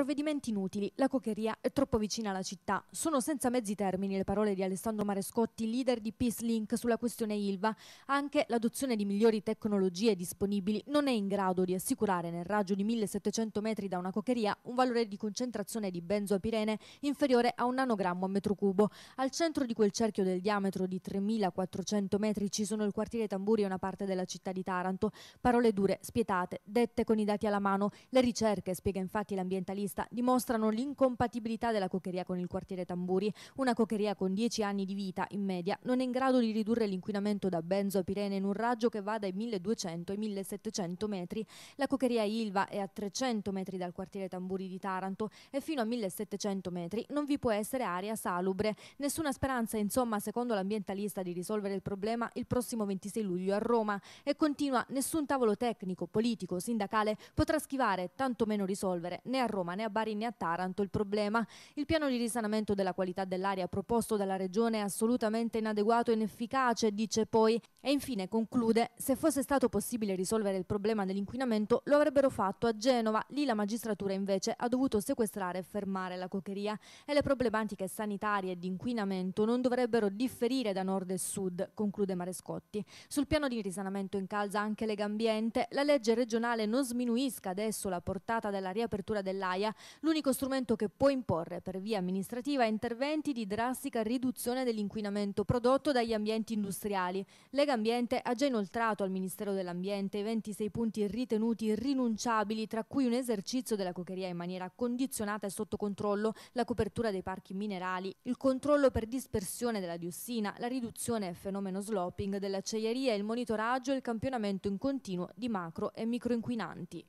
Provvedimenti inutili, la cocheria è troppo vicina alla città. Sono senza mezzi termini le parole di Alessandro Marescotti, leader di Peace Link sulla questione ILVA. Anche l'adozione di migliori tecnologie disponibili non è in grado di assicurare nel raggio di 1700 metri da una cocheria un valore di concentrazione di benzoapirene inferiore a un nanogrammo a metro cubo. Al centro di quel cerchio del diametro di 3400 metri ci sono il quartiere Tamburi e una parte della città di Taranto. Parole dure, spietate, dette con i dati alla mano. Le ricerche, spiega infatti l'ambientalista intervista dimostrano l'incompatibilità della cocheria con il quartiere Tamburi, una cocheria con 10 anni di vita in media non è in grado di ridurre l'inquinamento da benzopirene in un raggio che va dai 1200 ai 1700 metri. La cocheria Ilva è a 300 metri dal quartiere Tamburi di Taranto e fino a 1700 metri non vi può essere aria salubre. Nessuna speranza, insomma, secondo l'ambientalista di risolvere il problema il prossimo 26 luglio a Roma e continua nessun tavolo tecnico, politico, sindacale potrà schivare, tantomeno risolvere, né a Roma né né a Bari né a Taranto il problema. Il piano di risanamento della qualità dell'aria proposto dalla Regione è assolutamente inadeguato e inefficace, dice poi. E infine conclude, se fosse stato possibile risolvere il problema dell'inquinamento lo avrebbero fatto a Genova, lì la magistratura invece ha dovuto sequestrare e fermare la cocheria e le problematiche sanitarie e di inquinamento non dovrebbero differire da nord e sud, conclude Marescotti. Sul piano di risanamento incalza anche Lega Ambiente, la legge regionale non sminuisca adesso la portata della riapertura dell'AIA Italia, l'unico strumento che può imporre per via amministrativa interventi di drastica riduzione dell'inquinamento prodotto dagli ambienti industriali. Lega Ambiente ha già inoltrato al Ministero dell'Ambiente 26 punti ritenuti rinunciabili, tra cui un esercizio della cocheria in maniera condizionata e sotto controllo, la copertura dei parchi minerali, il controllo per dispersione della diossina, la riduzione e fenomeno sloping dell'acciaieria, il monitoraggio e il campionamento in continuo di macro e microinquinanti.